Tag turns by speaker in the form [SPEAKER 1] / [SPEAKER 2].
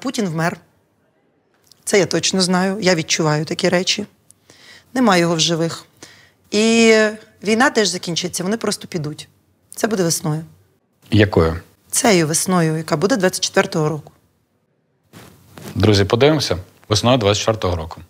[SPEAKER 1] Путін вмер. Це я точно знаю. Я відчуваю такі речі. Нема його в живих. І війна теж закінчиться, вони просто підуть. Це буде весною. Якою? Цією весною, яка буде 24-го року.
[SPEAKER 2] Друзі, подивимося. Весною 24-го року.